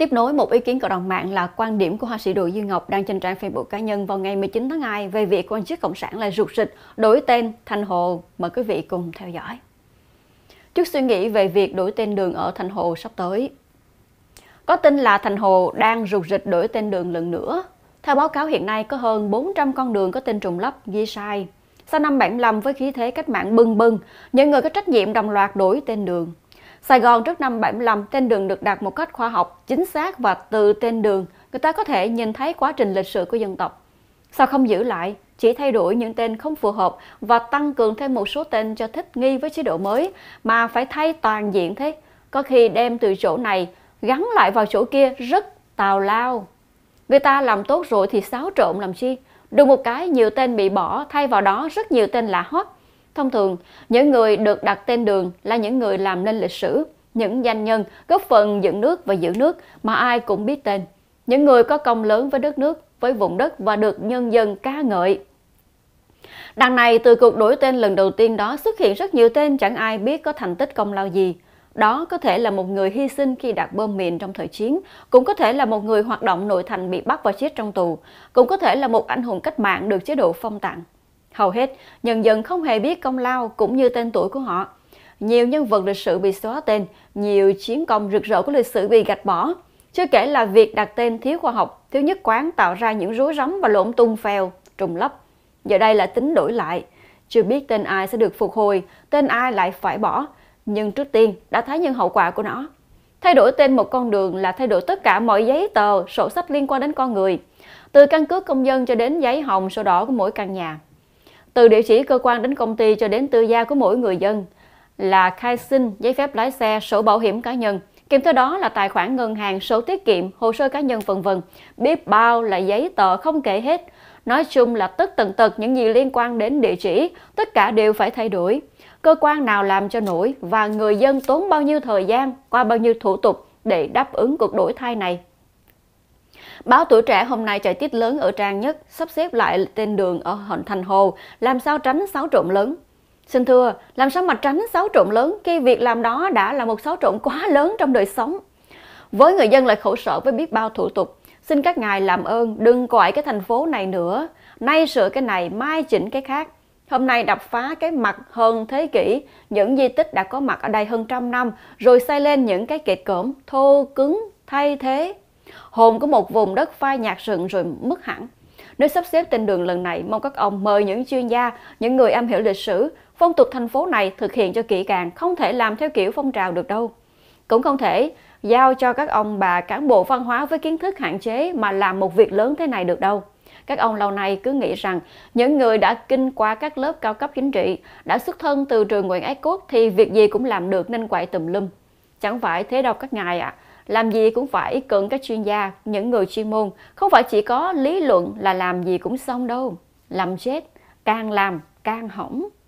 Tiếp nối một ý kiến cộng đồng mạng là quan điểm của hoa sĩ Đỗ Duy Ngọc đang trên trang Facebook cá nhân vào ngày 19 tháng 2 về việc quan chức Cộng sản lại rụt rịch đổi tên Thành Hồ. Mời quý vị cùng theo dõi. Trước suy nghĩ về việc đổi tên đường ở Thành Hồ sắp tới, có tin là Thành Hồ đang rụt rịch đổi tên đường lần nữa. Theo báo cáo hiện nay có hơn 400 con đường có tên trùng lấp, ghi sai. Sau năm 75 với khí thế cách mạng bưng bưng, những người có trách nhiệm đồng loạt đổi tên đường. Sài Gòn trước năm 75, tên đường được đặt một cách khoa học, chính xác và từ tên đường, người ta có thể nhìn thấy quá trình lịch sử của dân tộc. Sao không giữ lại, chỉ thay đổi những tên không phù hợp và tăng cường thêm một số tên cho thích nghi với chế độ mới mà phải thay toàn diện thế? Có khi đem từ chỗ này gắn lại vào chỗ kia rất tào lao. Người ta làm tốt rồi thì xáo trộn làm chi? Đừng một cái nhiều tên bị bỏ, thay vào đó rất nhiều tên lạ hoắc Thông thường, những người được đặt tên đường là những người làm nên lịch sử, những danh nhân góp phần dựng nước và giữ nước mà ai cũng biết tên, những người có công lớn với đất nước, với vùng đất và được nhân dân ca ngợi. Đằng này, từ cuộc đổi tên lần đầu tiên đó xuất hiện rất nhiều tên chẳng ai biết có thành tích công lao gì. Đó có thể là một người hy sinh khi đặt bom mìn trong thời chiến, cũng có thể là một người hoạt động nội thành bị bắt và chết trong tù, cũng có thể là một anh hùng cách mạng được chế độ phong tặng. Hầu hết, nhân dân không hề biết công lao cũng như tên tuổi của họ. Nhiều nhân vật lịch sử bị xóa tên, nhiều chiến công rực rỡ của lịch sử bị gạch bỏ. Chưa kể là việc đặt tên thiếu khoa học, thiếu nhất quán tạo ra những rối rắm và lộn tung phèo, trùng lấp. Giờ đây là tính đổi lại. Chưa biết tên ai sẽ được phục hồi, tên ai lại phải bỏ. Nhưng trước tiên đã thấy những hậu quả của nó. Thay đổi tên một con đường là thay đổi tất cả mọi giấy tờ, sổ sách liên quan đến con người. Từ căn cước công dân cho đến giấy hồng, sổ đỏ của mỗi căn nhà từ địa chỉ cơ quan đến công ty cho đến tư gia của mỗi người dân là khai sinh giấy phép lái xe, sổ bảo hiểm cá nhân. Kèm theo đó là tài khoản ngân hàng, sổ tiết kiệm, hồ sơ cá nhân vân vân. Biết bao là giấy tờ không kể hết. Nói chung là tất tần tật những gì liên quan đến địa chỉ, tất cả đều phải thay đổi. Cơ quan nào làm cho nổi và người dân tốn bao nhiêu thời gian, qua bao nhiêu thủ tục để đáp ứng cuộc đổi thay này Báo Tuổi Trẻ hôm nay chạy tiết lớn ở trang nhất, sắp xếp lại tên đường ở Hòn Thành Hồ, làm sao tránh xáo trộn lớn. Xin thưa, làm sao mà tránh xáo trộn lớn khi việc làm đó đã là một xáo trộn quá lớn trong đời sống. Với người dân lại khổ sở với biết bao thủ tục, xin các ngài làm ơn đừng quậy cái thành phố này nữa, nay sửa cái này, mai chỉnh cái khác. Hôm nay đập phá cái mặt hơn thế kỷ, những di tích đã có mặt ở đây hơn trăm năm, rồi xây lên những cái kệt cỡm thô cứng, thay thế Hồn của một vùng đất phai nhạt sừng rồi mất hẳn. Nếu sắp xếp tên đường lần này, mong các ông mời những chuyên gia, những người am hiểu lịch sử, phong tục thành phố này thực hiện cho kỹ càng, không thể làm theo kiểu phong trào được đâu. Cũng không thể giao cho các ông bà cán bộ văn hóa với kiến thức hạn chế mà làm một việc lớn thế này được đâu. Các ông lâu nay cứ nghĩ rằng những người đã kinh qua các lớp cao cấp chính trị, đã xuất thân từ trường Nguyễn Ái Quốc thì việc gì cũng làm được nên quậy tùm lum. Chẳng phải thế đâu các ngài ạ. À làm gì cũng phải cần các chuyên gia, những người chuyên môn, không phải chỉ có lý luận là làm gì cũng xong đâu. Làm chết, càng làm càng hỏng.